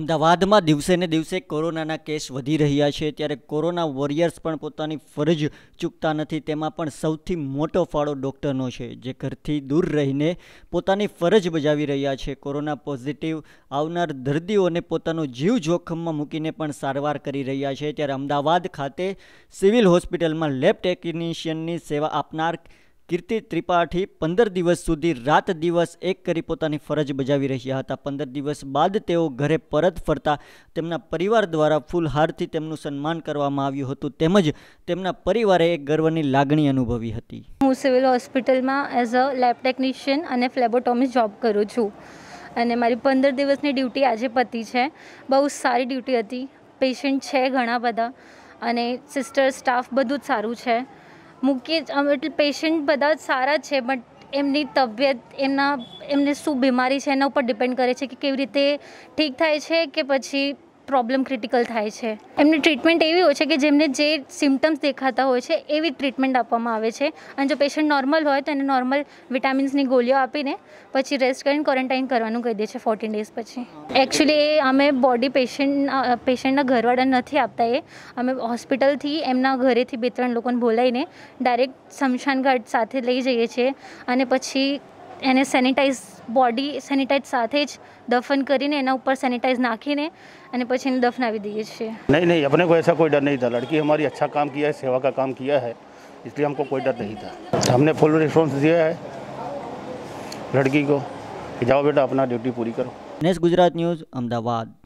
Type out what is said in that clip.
અમદાવાદમાં દિવસે ને દિવસે કોરોનાના કેસ વધી રહ્યા છે ત્યારે કોરોના વોરિયર્સ પણ પોતાની ફરજ ચૂકતા નથી તેમાં પણ સૌથી મોટો ફાળો ડૉક્ટરનો છે જે ઘરથી દૂર રહીને પોતાની ફરજ બજાવી રહ્યા છે કોરોના પોઝિટિવ આવનાર દર્દીઓને પોતાનો જીવ જોખમમાં મૂકીને પણ સારવાર કરી રહ્યા છે ત્યારે અમદાવાદ ખાતે સિવિલ હોસ્પિટલમાં લેબ ટેકનિશિયનની સેવા આપનાર કીર્તિ ત્રિપાઠી પંદર દિવસ સુધી રાત દિવસ એક કરી પોતાની ફરજ બજાવી રહ્યા હતા પંદર દિવસ બાદ તેઓ ઘરે પરત ફરતા તેમના પરિવાર દ્વારા ફૂલહારથી તેમનું સન્માન કરવામાં આવ્યું હતું તેમજ તેમના પરિવારે એક ગર્વની લાગણી અનુભવી હતી હું સિવિલ હોસ્પિટલમાં એઝ અ લેબ ટેકનિશિયન અને ફ્લેબોટોમિસ્ટ જોબ કરું છું અને મારી પંદર દિવસની ડ્યુટી આજે પતી છે બહુ સારી ડ્યુટી હતી પેશન્ટ છે ઘણા બધા અને સિસ્ટર સ્ટાફ બધું જ સારું છે મૂકીએ એટલે પેશન્ટ બધા સારા છે બટ એમની તબિયત એમના એમને શું બીમારી છે એના ઉપર ડિપેન્ડ કરે છે કે કેવી રીતે ઠીક થાય છે કે પછી પ્રોબ્લેમ ક્રિટિકલ થાય છે એમની ટ્રીટમેન્ટ એવી હોય છે કે જેમને જે સિમ્ટમ્સ દેખાતા હોય છે એવી ટ્રીટમેન્ટ આપવામાં આવે છે અને જો પેશન્ટ નોર્મલ હોય તો એને નોર્મલ વિટામિન્સની ગોળીઓ આપીને પછી રેસ્ટ કરીને ક્વોરન્ટાઇન કરવાનું કહી દે છે ફોર્ટીન ડેઝ પછી એકચ્યુઅલી એ અમે બોડી પેશન્ટ પેશન્ટના ઘરવાળા નથી આપતા એ અમે હોસ્પિટલથી એમના ઘરેથી બે ત્રણ લોકોને બોલાવીને ડાયરેક્ટ શમશાન ઘાટ સાથે લઈ જઈએ છીએ અને પછી અને સેનિટાઇઝ બોડી સેનિટાઇઝ સાથે જ દફન કરીને એના ઉપર સેનિટાઇઝ નાખીને અને પછી એને દફનાવી દીધી છે નહીં નહીં અમને કોઈ એસા કોઈ ડર નહી تھا લડકી અમારી અચ્છા કામ કિયા છે સેવા કા કામ કિયા છે એટલે हमको કોઈ ડર નહી થા અમેને ફૂલ રિસ્પોન્સ દિયા હે લડકી કો જાઓ બેટા અપના ડ્યુટી પૂરી કરો નેસ્ટ ગુજરાત ન્યૂઝ અમદાવાદ